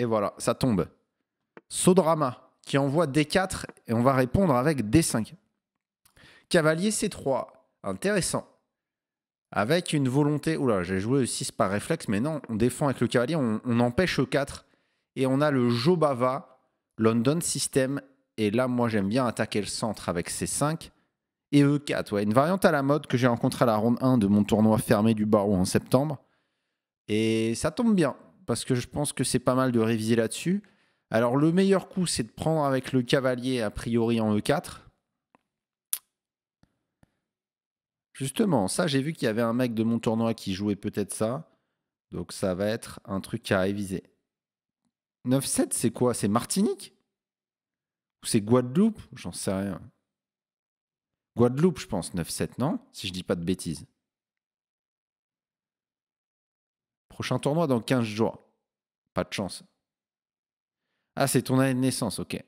Et voilà, ça tombe. Sodrama qui envoie D4 et on va répondre avec D5. Cavalier C3, intéressant. Avec une volonté. Oula, j'ai joué 6 par réflexe, mais non, on défend avec le cavalier, on, empêche empêche 4. Et on a le Jobava, London System. Et là, moi, j'aime bien attaquer le centre avec C5 et E4. Ouais. Une variante à la mode que j'ai rencontrée à la ronde 1 de mon tournoi fermé du barreau en septembre. Et ça tombe bien parce que je pense que c'est pas mal de réviser là-dessus. Alors le meilleur coup, c'est de prendre avec le cavalier a priori en E4. Justement, ça, j'ai vu qu'il y avait un mec de mon tournoi qui jouait peut-être ça. Donc ça va être un truc à réviser. 9-7, c'est quoi C'est Martinique Ou c'est Guadeloupe J'en sais rien. Guadeloupe, je pense, 9-7, non Si je dis pas de bêtises. Prochain tournoi dans 15 jours. Pas de chance. Ah, c'est ton année de naissance, ok.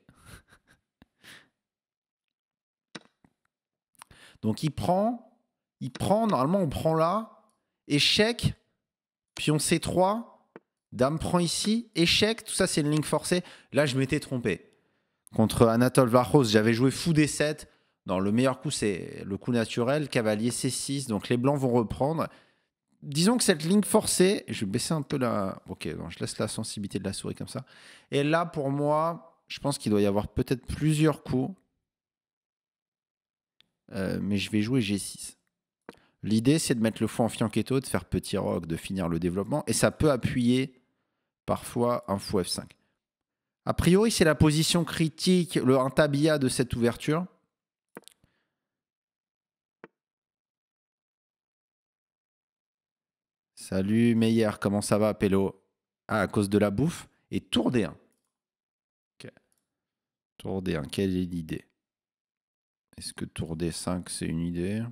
Donc il prend, il prend, normalement on prend là, échec, pion C3, dame prend ici, échec, tout ça c'est une ligne forcée. Là je m'étais trompé. Contre Anatole Vajos, j'avais joué fou D7. Non, le meilleur coup c'est le coup naturel, cavalier C6, donc les blancs vont reprendre disons que cette ligne forcée, je vais baisser un peu la. Ok, je laisse la sensibilité de la souris comme ça. Et là, pour moi, je pense qu'il doit y avoir peut-être plusieurs coups. Euh, mais je vais jouer G6. L'idée, c'est de mettre le fou en fianchetto, de faire petit rock, de finir le développement. Et ça peut appuyer parfois un fou F5. A priori, c'est la position critique, le un de cette ouverture. Salut Meyer, comment ça va, Pélo Ah, à cause de la bouffe Et Tour D1. Tour D1, quelle est l'idée Est-ce que Tour D5, c'est une idée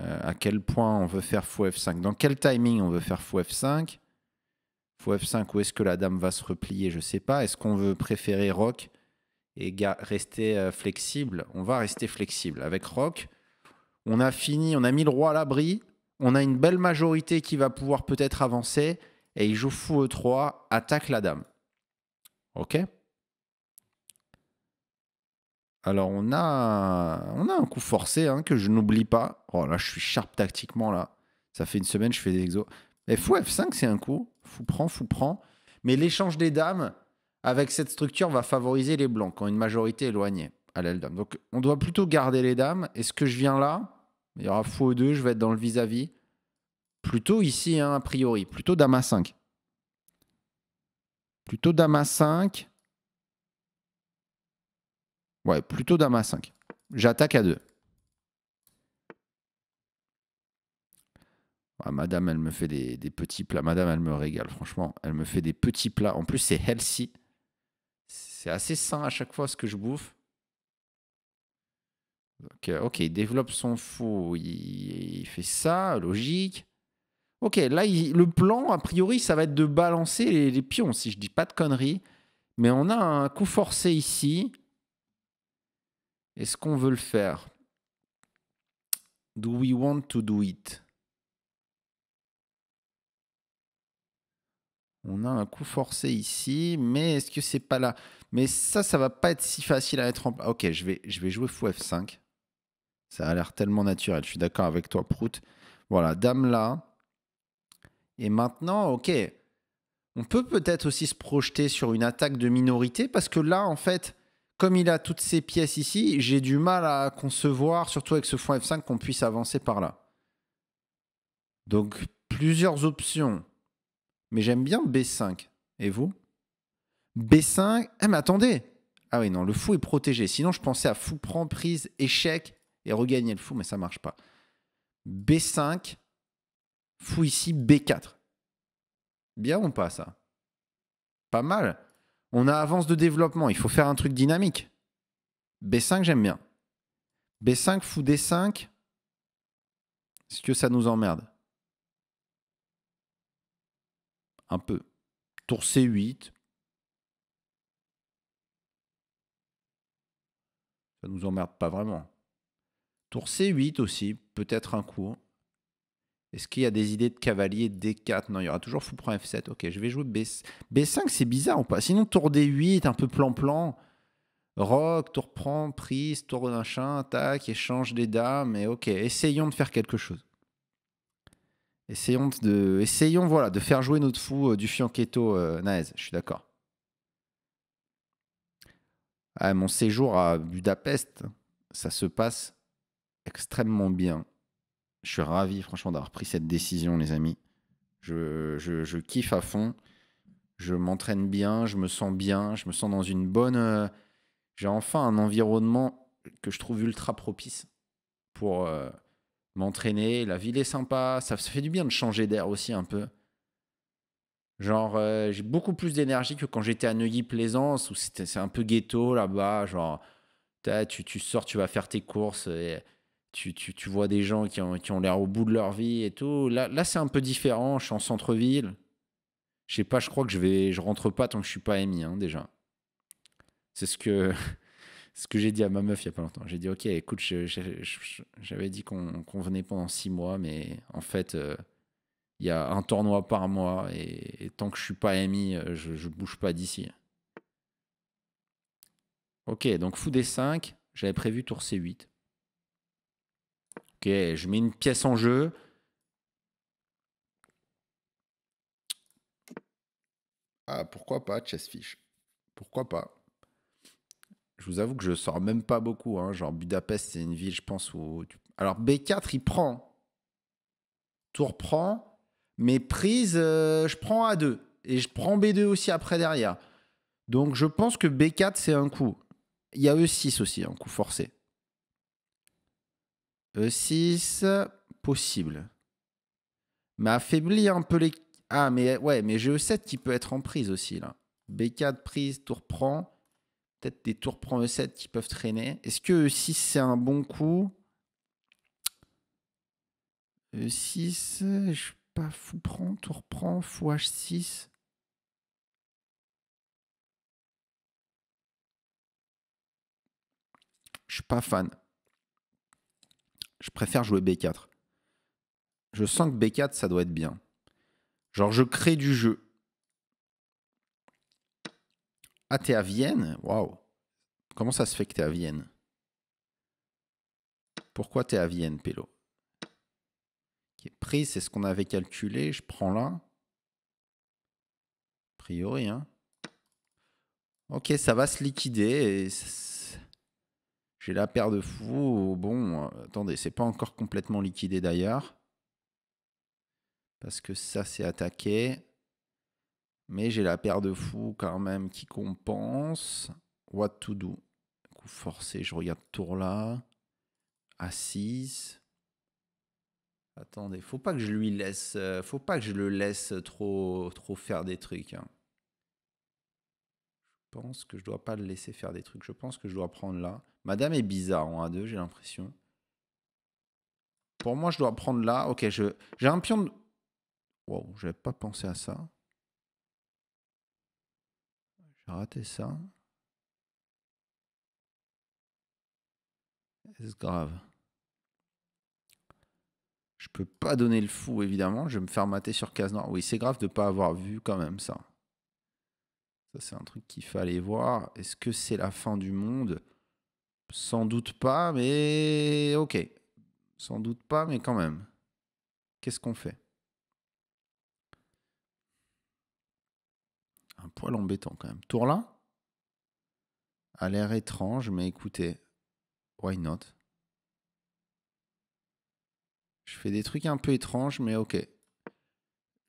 euh, À quel point on veut faire fou f 5 Dans quel timing on veut faire fou f 5 Fou f 5 où est-ce que la dame va se replier Je ne sais pas. Est-ce qu'on veut préférer Rock et rester euh, flexible On va rester flexible. Avec Rock, on a fini, on a mis le roi à l'abri on a une belle majorité qui va pouvoir peut-être avancer, et il joue fou E3, attaque la dame. Ok Alors on a, on a un coup forcé hein, que je n'oublie pas. Oh là, je suis sharp tactiquement là. Ça fait une semaine, je fais des exos. fou F5, c'est un coup. Fou prend, fou prend. Mais l'échange des dames avec cette structure va favoriser les blancs quand une majorité éloignée à l'aile dame. Donc on doit plutôt garder les dames. est ce que je viens là, il y aura faux 2, je vais être dans le vis-à-vis. Plutôt ici, hein, a priori. Plutôt dame à 5. Plutôt dame à 5. Ouais, plutôt dame à 5. J'attaque à 2. Ah, madame, elle me fait des, des, petits plats. Madame, elle me régale, franchement. Elle me fait des petits plats. En plus, c'est healthy. C'est assez sain à chaque fois ce que je bouffe. Euh, ok, il développe son fou, il, fait ça, logique. Ok, là, le plan, a priori, ça va être de balancer les, pions, si je dis pas de conneries. Mais on a un coup forcé ici. Est-ce qu'on veut le faire Do we want to do it On a un coup forcé ici, mais est-ce que c'est pas là Mais ça, ça va pas être si facile à mettre en place. Ok, je vais, je vais jouer fou F5. Ça a l'air tellement naturel. Je suis d'accord avec toi, Prout. Voilà, dame là. Et maintenant, ok, on peut peut-être aussi se projeter sur une attaque de minorité parce que là, en fait, comme il a toutes ces pièces ici, j'ai du mal à concevoir, surtout avec ce fond F5, qu'on puisse avancer par là. Donc, plusieurs options. Mais j'aime bien B5. Et vous B5 Eh, ah, mais attendez Ah oui, non, le fou est protégé. Sinon, je pensais à fou prend prise, échec, et regagner le fou, mais ça marche pas. B5, fou ici, B4. Bien ou pas ça Pas mal. On a avance de développement, il faut faire un truc dynamique. B5, j'aime bien. B5, fou D5. Est-ce que ça nous emmerde Un peu. Tour C8. Ça nous emmerde pas vraiment. Tour C8 aussi, peut-être un coup. Hein. Est-ce qu'il y a des idées de cavalier D4 Non, il y aura toujours fou prend F7. Ok, je vais jouer B... 5 c'est bizarre ou pas Sinon, tour D8, un peu plan-plan. Rock, tour prend, prise, tour d'un chat tac, échange des dames. Mais ok, essayons de faire quelque chose. Essayons de, essayons voilà, de faire jouer notre fou euh, du fianchetto euh, Naez, je suis d'accord. Ah, mon séjour à Budapest, ça se passe extrêmement bien. Je suis ravi, franchement, d'avoir pris cette décision, les amis. Je, kiffe à fond. Je m'entraîne bien, je me sens bien, je me sens dans une bonne. Euh, j'ai enfin un environnement que je trouve ultra propice pour euh, m'entraîner. La ville est sympa, ça, fait du bien de changer d'air aussi un peu. Genre, euh, j'ai beaucoup plus d'énergie que quand j'étais à Neuilly-Plaisance, où c'est un peu ghetto là-bas. Genre, tu, tu sors, tu vas faire tes courses. Et tu, vois des gens qui ont, l'air au bout de leur vie et tout. Là, là c'est un peu différent. Je suis en centre-ville. Je sais pas, je crois que je vais, je rentre pas tant que je suis pas émis, hein, déjà. C'est ce que, ce que j'ai dit à ma meuf il y a pas longtemps. J'ai dit, ok, écoute, j'avais dit qu'on venait pendant six mois, mais en fait, euh, il y a un tournoi par mois et, tant que je suis pas émis, euh, je, bouge pas d'ici. Ok, donc fou des 5, j'avais prévu tour C8. Ok, je mets une pièce en jeu. Ah, pourquoi pas Chessfish Pourquoi pas Je vous avoue que je sors même pas beaucoup. Hein. Genre Budapest, c'est une ville, je pense, où... Alors B4, il prend. Tour prend. Mais prise, euh, je prends A2. Et je prends B2 aussi après derrière. Donc je pense que B4, c'est un coup. Il y a E6 aussi, un coup forcé. E6, possible. Mais affaiblit un peu les... Ah, mais ouais, mais j'ai E7 qui peut être en prise aussi, là. B4, prise, tour prend. Peut-être des tours prend E7 qui peuvent traîner. Est-ce que E6, c'est un bon coup E6, je pas fou prend, tour prend, fou H6. Je suis pas fan je préfère jouer B4. Je sens que B4, ça doit être bien. Genre, je crée du jeu. Ah, t'es à Vienne Waouh Comment ça se fait que t'es à Vienne Pourquoi t'es à Vienne, Pélo Qui c'est ce qu'on avait calculé. Je prends là. A priori, hein. Ok, ça va se liquider et j'ai la paire de fous. Oh, bon, euh, attendez, c'est pas encore complètement liquidé d'ailleurs. Parce que ça, c'est attaqué. Mais j'ai la paire de fous quand même qui compense. What to do Coup forcé, je regarde tour là. Assise. Attendez, faut pas que je lui laisse, euh, faut pas que je le laisse trop, trop faire des trucs. Hein. Je pense que je dois pas le laisser faire des trucs. Je pense que je dois prendre là. Madame est bizarre en hein, A2, j'ai l'impression. Pour moi, je dois prendre là. Ok, je j'ai un pion de... Wow, j'avais pas pensé à ça. J'ai raté ça. C'est grave. Je peux pas donner le fou, évidemment. Je vais me faire mater sur case noire. Oui, c'est grave de ne pas avoir vu quand même ça. Ça, c'est un truc qu'il fallait voir. Est-ce que c'est la fin du monde Sans doute pas, mais ok. Sans doute pas, mais quand même. Qu'est-ce qu'on fait Un poil embêtant quand même. Tour là, a l'air étrange, mais écoutez, why not Je fais des trucs un peu étranges, mais ok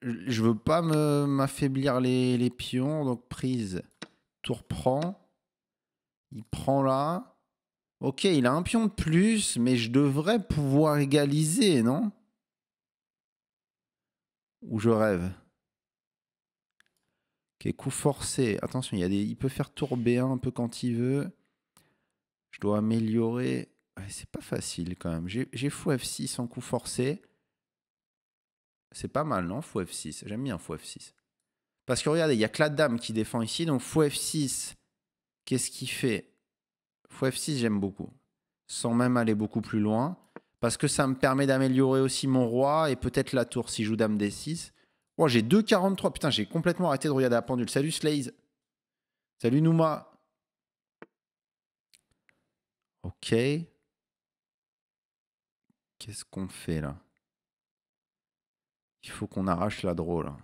je veux pas m'affaiblir les, pions. Donc prise, tour prend. Il prend là. Ok, il a un pion de plus, mais je devrais pouvoir égaliser, non Ou je rêve Ok, coup forcé. Attention, il, y a des... il peut faire tour B1 un peu quand il veut. Je dois améliorer. C'est pas facile quand même. J'ai fou F6 en coup forcé. C'est pas mal, non Fou F6. J'aime bien Fou F6. Parce que regardez, il y a que la dame qui défend ici. Donc Fou F6, qu'est-ce qu'il fait Fou F6, j'aime beaucoup. Sans même aller beaucoup plus loin. Parce que ça me permet d'améliorer aussi mon roi et peut-être la tour si je joue dame D6. Oh, j'ai 2,43. Putain, j'ai complètement arrêté de regarder la pendule. Salut Slaze. Salut Nouma. Ok. Qu'est-ce qu'on fait là il faut qu'on arrache la drôle. Ce hein.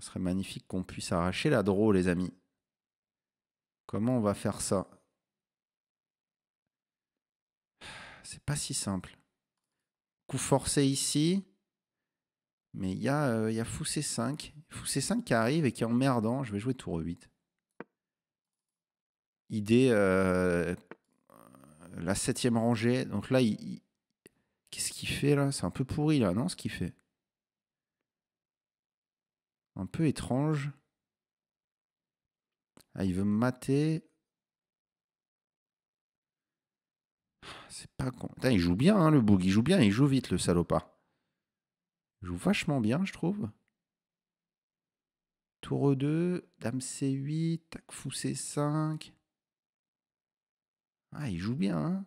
serait magnifique qu'on puisse arracher la drôle, les amis. Comment on va faire ça C'est pas si simple. Coup forcé ici. Mais il y a, euh, y fou C5. Fou C5 qui arrive et qui est emmerdant. Je vais jouer tour 8. Idée euh, la septième rangée. Donc là, il, c'est un peu pourri là, non Ce qu'il fait Un peu étrange. Ah, il veut me mater. C'est pas con. il joue bien, hein, le bug. Il joue bien, il joue vite, le salopard. Il joue vachement bien, je trouve. Tour 2 e Dame C8, Tac Fou C5. Ah, il joue bien, hein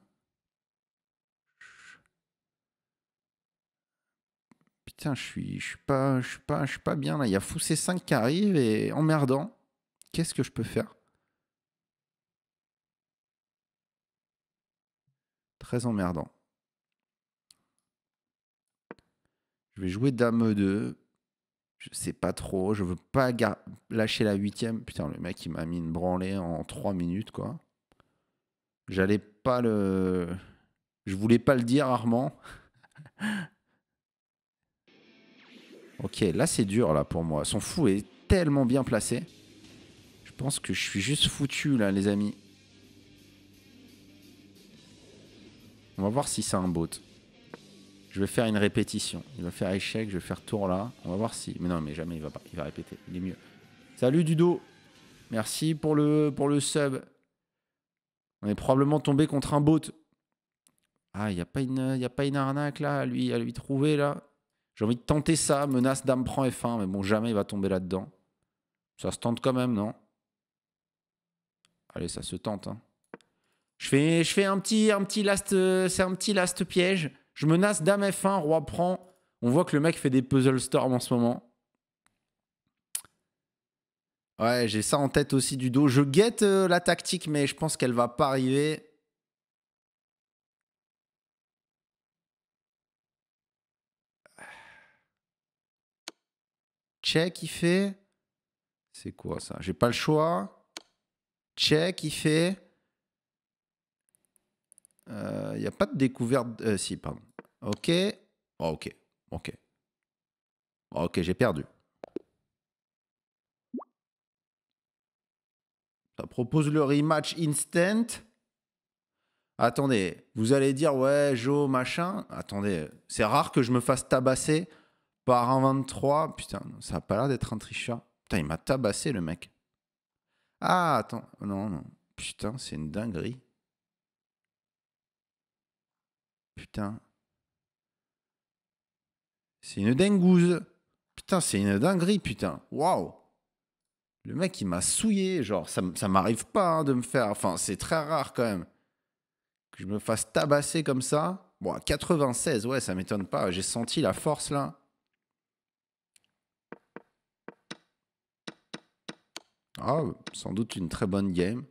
putain, je suis, je suis pas, je suis pas, je suis pas bien là. Il y a Foussé 5 qui arrive et emmerdant. Qu'est-ce que je peux faire Très emmerdant. Je vais jouer Dame 2. Je sais pas trop. Je veux pas lâcher la huitième. Putain, le mec, il m'a mis une branlée en 3 minutes, quoi. J'allais pas le. Je voulais pas le dire, Armand. Ok, là c'est dur là pour moi. Son fou est tellement bien placé. Je pense que je suis juste foutu là les amis. On va voir si c'est un bot. Je vais faire une répétition. Il va faire échec, je vais faire tour là. On va voir si... Mais non mais jamais il va pas. Il va répéter. Il est mieux. Salut Dudo. Merci pour le, pour le sub. On est probablement tombé contre un bot. Ah, il n'y a, pas une, a pas une arnaque là lui, à lui trouver là. J'ai envie de tenter ça, menace dame prend F1, mais bon, jamais il va tomber là-dedans. Ça se tente quand même, non Allez, ça se tente. Hein. Je fais, je fais un petit, un petit last, euh, c'est un petit last piège. Je menace dame F1, roi prend. On voit que le mec fait des puzzle storm en ce moment. Ouais, j'ai ça en tête aussi du dos. Je guette euh, la tactique, mais je pense qu'elle va pas arriver. Check, il fait. C'est quoi ça J'ai pas le choix. Check, il fait. Euh, il n'y a pas de découverte. Euh, si, pardon. Ok. Oh, ok. Ok. Oh, ok, j'ai perdu. Ça propose le rematch instant. Attendez, vous allez dire, ouais, Joe, machin. Attendez, c'est rare que je me fasse tabasser par en 23. Putain, ça a pas l'air d'être un tricheur. Putain, il m'a tabassé le mec. Ah, attends. Non, non. Putain, c'est une dinguerie. Putain. C'est une dingouze. Putain, c'est une dinguerie, putain. Waouh. Le mec, il m'a souillé. Genre, ça, ça m'arrive pas hein, de me faire. Enfin, c'est très rare quand même. Que je me fasse tabasser comme ça. Bon, 96, ouais, ça m'étonne pas. J'ai senti la force là. Ah, sans doute une très bonne game.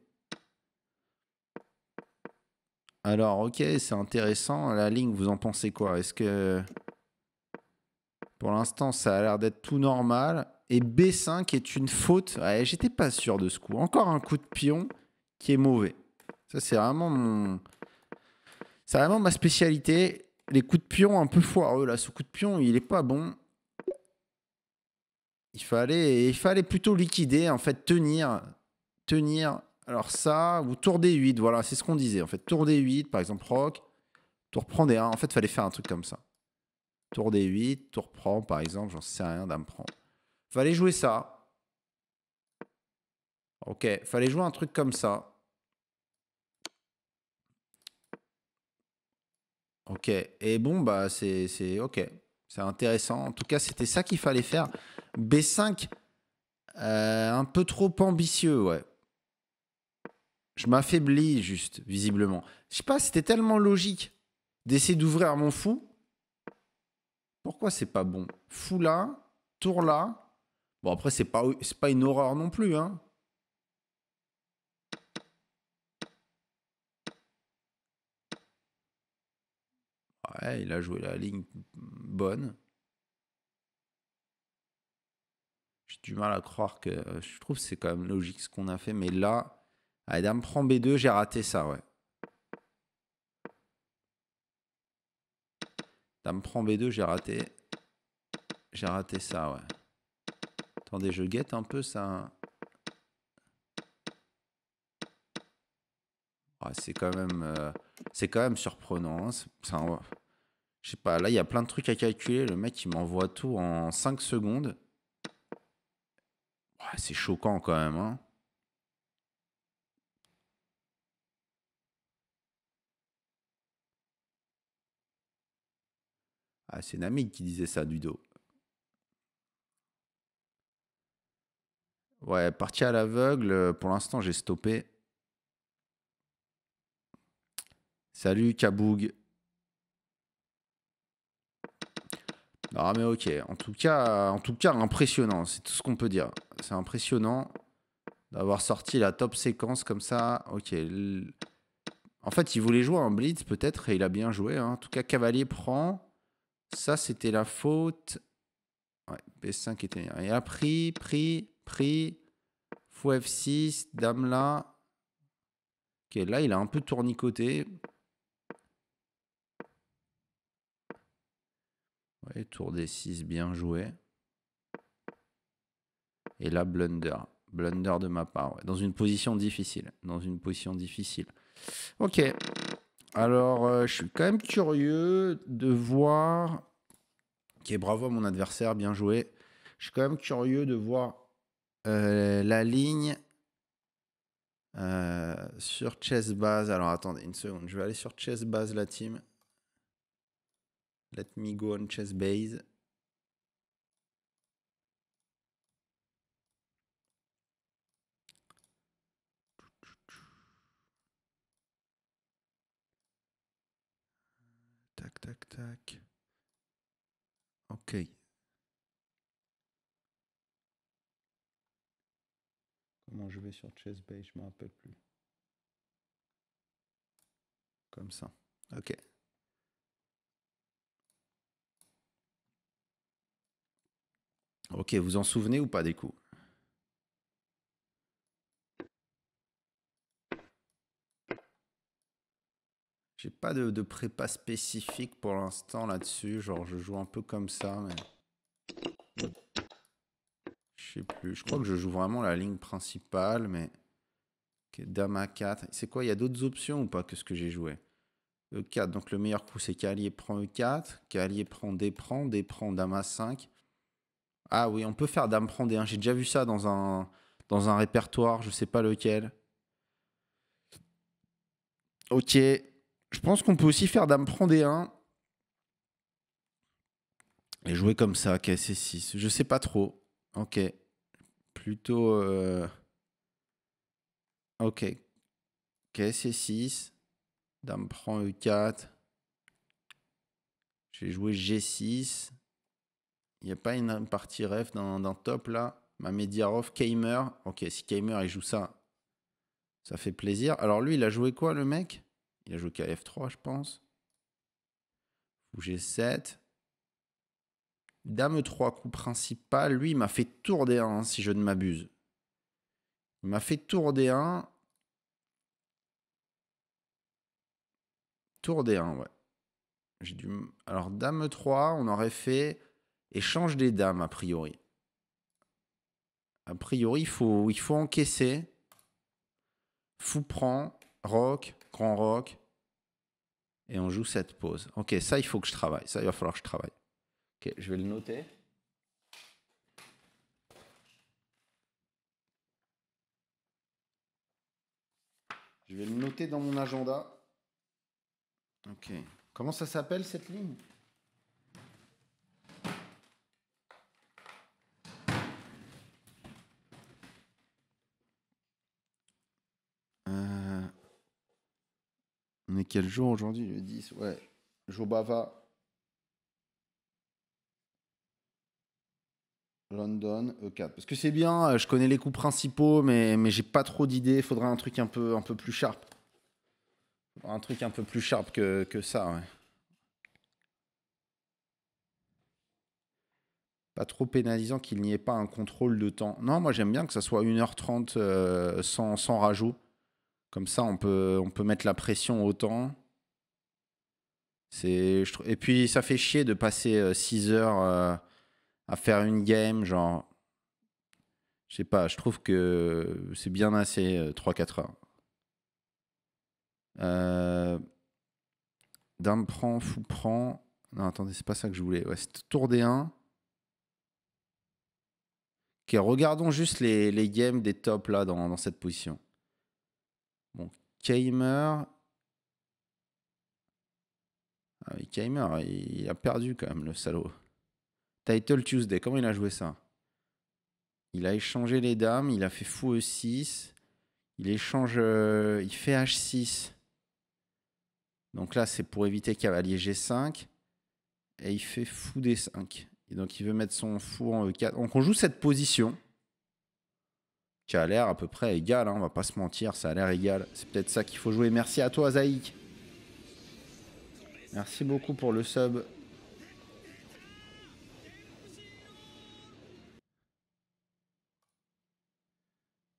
Alors, ok, c'est intéressant. La ligne, vous en pensez quoi Est-ce que... Pour l'instant, ça a l'air d'être tout normal. Et B5 est une faute. Ouais, J'étais pas sûr de ce coup. Encore un coup de pion qui est mauvais. Ça, c'est vraiment mon... C'est vraiment ma spécialité. Les coups de pion un peu foireux. Là, ce coup de pion, il est pas bon il fallait, il fallait plutôt liquider, en fait, tenir, tenir. Alors ça, ou tour des 8, voilà, c'est ce qu'on disait. En fait, tour des 8, par exemple, rock, tour prend des 1. En fait, il fallait faire un truc comme ça. Tour des 8, tour prend, par exemple, j'en sais rien, dame prend. Fallait jouer ça. Ok, fallait jouer un truc comme ça. Ok, et bon, bah, c'est ok. C'est intéressant. En tout cas, c'était ça qu'il fallait faire. B5, euh, un peu trop ambitieux, ouais. Je m'affaiblis juste, visiblement. Je sais pas, c'était tellement logique d'essayer d'ouvrir mon fou. Pourquoi c'est pas bon Fou là, tour là. Bon, après, c'est pas, pas une horreur non plus, hein. il a joué la ligne bonne. J'ai du mal à croire que. Je trouve que c'est quand même logique ce qu'on a fait, mais là. Allez, dame prend B2, j'ai raté ça, ouais. Dame prend B2, j'ai raté. J'ai raté ça, ouais. Attendez, je guette un peu ça. c'est quand même, euh, c'est quand même surprenant. Hein, je sais pas, là, il y a plein de trucs à calculer. Le mec, il m'envoie tout en 5 secondes. c'est choquant quand même. Hein. Ah, c'est Namik qui disait ça, du dos. Ouais, parti à l'aveugle, pour l'instant j'ai stoppé. Salut Kaboug. Ah mais ok. En tout cas, en tout cas impressionnant. C'est tout ce qu'on peut dire. C'est impressionnant d'avoir sorti la top séquence comme ça. Ok. En fait, il voulait jouer un blitz peut-être et il a bien joué. Hein. En tout cas, cavalier prend. Ça, c'était la faute. Ouais, B5 était. Il a pris, pris, pris. Fou F6, dame là. Ok, là, il a un peu tournicoté. tour des 6 bien joué. Et là, blunder. Blunder de ma part, dans une position difficile. Dans une position difficile. Ok. Alors, euh, je suis quand même curieux de voir. Ok, bravo à mon adversaire, bien joué. Je suis quand même curieux de voir euh, la ligne euh, sur chess base. Alors, attendez une seconde, je vais aller sur chess base la team. Let me go on chess base. Tac, tac, tac. Ok. Comment je vais sur chess base, je ne me rappelle plus. Comme ça. Ok. Ok, vous en souvenez ou pas des coups J'ai pas de, prépa spécifique pour l'instant là-dessus. Genre, je joue un peu comme ça, mais. Je sais plus. Je crois que je joue vraiment la ligne principale, mais. Okay, Dame A4. C'est quoi Il y a d'autres options ou pas que ce que j'ai joué E4. Donc, le meilleur coup, c'est cavalier prend E4. Cavalier prend D prend. D prend Dame A5. Ah oui, on peut faire Dame prend d hein. 1. J'ai déjà vu ça dans un, dans un répertoire, je sais pas lequel. Ok. Je pense qu'on peut aussi faire Dame prend d hein. 1. Et jouer comme ça, kc 6. Je sais pas trop. Ok. Plutôt. Euh, ok. kc 6. Dame prend E4. Je vais jouer G6. Il n'y a pas une partie ref dans, top là. Ma Mediarov, Kamer. Ok, si Kamer il joue ça, ça fait plaisir. Alors lui, il a joué quoi le mec Il a joué KF3, je pense. Fou G7. Dame 3, coup principal. Lui, il m'a fait tour des 1, si je ne m'abuse. Il m'a fait tour des 1. Tour des 1, ouais. J'ai dû... Alors, dame 3, on aurait fait échange des dames, a priori. A priori, il faut, il faut encaisser. Fou prend, rock, grand rock. Et on joue cette pause. Ok, ça, il faut que je travaille. Ça, il va falloir que je travaille. Ok, je vais le noter. Je vais le noter dans mon agenda. Ok. Comment ça s'appelle cette ligne quel jour aujourd'hui Le 10, ouais. Jobava. London E4. Parce que c'est bien, euh, je connais les coups principaux, mais, mais j'ai pas trop d'idées. Il faudrait un truc un peu, un peu plus sharp. un truc un peu plus sharp que, ça, ouais. Pas trop pénalisant qu'il n'y ait pas un contrôle de temps. Non, moi j'aime bien que ça soit 1h30 euh, sans rajout. Comme ça, on peut, on peut mettre la pression autant. C'est, et puis, ça fait chier de passer 6 euh, heures euh, à faire une game. Genre, je sais pas, je trouve que c'est bien assez 3-4 euh, heures. Euh, Dame prend, fou prend. Non, attendez, c'est pas ça que je voulais. c'est tour des 1. Ok, regardons juste les, les games des tops là dans, dans cette position. Bon, Keimer. Ah il a perdu quand même, le salaud. Title Tuesday, comment il a joué ça Il a échangé les dames, il a fait fou E6. Il échange. Euh, il fait H6. Donc là, c'est pour éviter cavalier G5. Et il fait fou D5. Et donc il veut mettre son fou en E4. Donc on joue cette position qui a l'air à peu près égal, hein, on va pas se mentir, ça a l'air égal. C'est peut-être ça qu'il faut jouer. Merci à toi, Zaïk. Merci beaucoup pour le sub.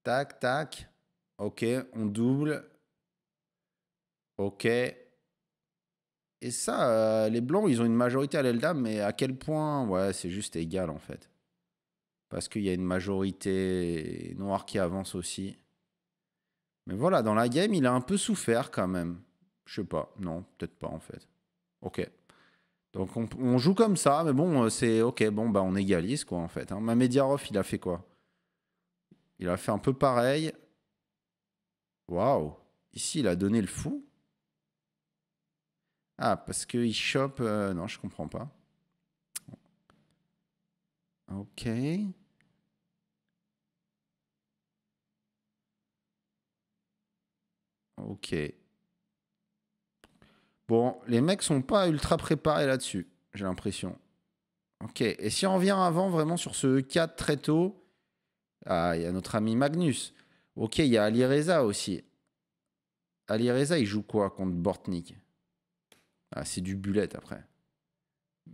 Tac, tac. Ok, on double. Ok. Et ça, euh, les blancs, ils ont une majorité à l'Eldam, mais à quel point Ouais, c'est juste égal en fait parce qu'il y a une majorité noire qui avance aussi. Mais voilà, dans la game, il a un peu souffert quand même. Je sais pas, non, peut-être pas en fait. Ok. Donc on, joue comme ça, mais bon, euh, c'est ok, bon, bah on égalise quoi en fait. Hein. Ma Mediarov, il a fait quoi Il a fait un peu pareil. Waouh Ici, il a donné le fou. Ah, parce qu'il chope. Euh, non, je comprends pas. Ok. Ok. Bon, les mecs sont pas ultra préparés là-dessus, j'ai l'impression. Ok, et si on revient avant vraiment sur ce 4 e très tôt, ah, il y a notre ami Magnus. Ok, il y a Ali Reza aussi. Ali Reza, il joue quoi contre Bortnik ah, C'est du bullet après.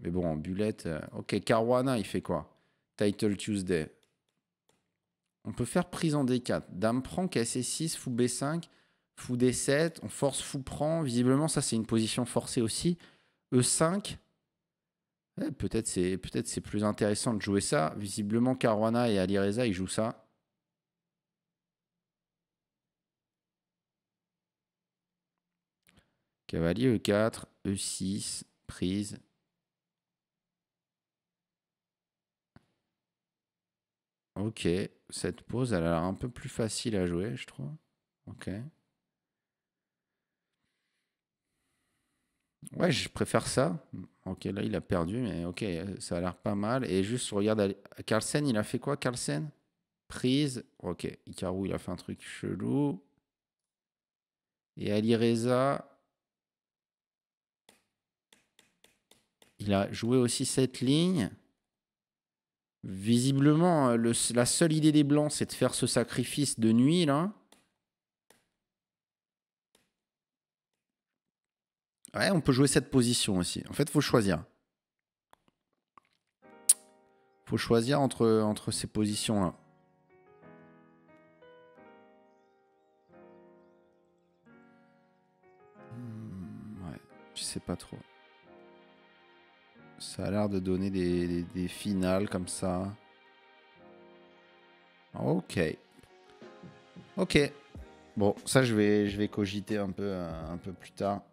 Mais bon, bullet. Euh, ok, Caruana, il fait quoi Title Tuesday. On peut faire prise en D4. Dame prend, KC6, fou B5 fou D7, on force, fou prend. Visiblement, ça, c'est une position forcée aussi. E5, eh, peut-être c'est peut c'est plus intéressant de jouer ça. Visiblement, Caruana et Alireza, ils jouent ça. Cavalier E4, E6, prise. Ok, cette pause, elle a l'air un peu plus facile à jouer, je trouve. Ok. Ouais, je préfère ça. Ok, là, il a perdu, mais ok, ça a l'air pas mal. Et juste, regarde, Carlsen, il a fait quoi, Carlsen Prise. Ok, Icarou, il a fait un truc chelou. Et Ali Reza, il a joué aussi cette ligne. Visiblement, la seule idée des Blancs, c'est de faire ce sacrifice de nuit, là. Ouais, on peut jouer cette position aussi. En fait, faut choisir. Faut choisir entre, entre ces positions-là. Hmm, ouais, je sais pas trop. Ça a l'air de donner des, des, finales comme ça. Ok. Ok. Bon, ça je vais, je vais cogiter un peu, euh, un peu plus tard.